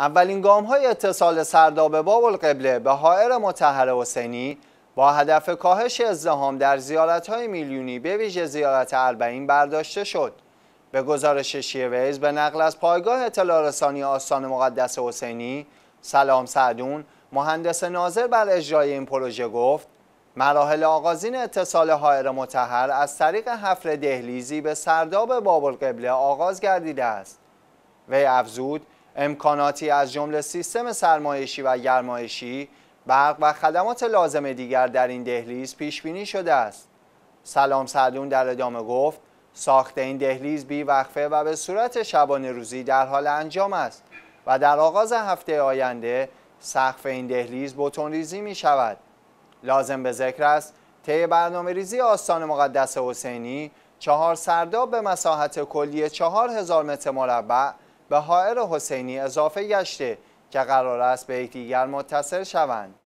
اولین گام های اتصال سرداب باب القبله به حائر متحر حسینی با هدف کاهش ازدهام در زیارت های میلیونی به ویژه زیارت اربعین برداشته شد. به گزارش شیویز به نقل از پایگاه اطلاع رسانی آستان مقدس حسینی سلام سعدون مهندس ناظر بر اجرای این پروژه گفت مراحل آغازین اتصال حائر متحر از طریق حفر دهلیزی به سرداب باب القبله آغاز گردیده است. وی افزود امکاناتی از جمله سیستم سرمایشی و گرمایشی برق و خدمات لازم دیگر در این دهلیز پیش بینی شده است سلام سعدون در ادامه گفت ساخت این دهلیز بی وقفه و به صورت شبانه روزی در حال انجام است و در آغاز هفته آینده سقف این دهلیز بوتون ریزی می شود لازم به ذکر است طی برنامه ریزی آستان مقدس حسینی چهار سرداب به مساحت کلی چهار هزار متر مربع به حائر حسینی اضافه گشته که قرار است به یکدیگر متصل شوند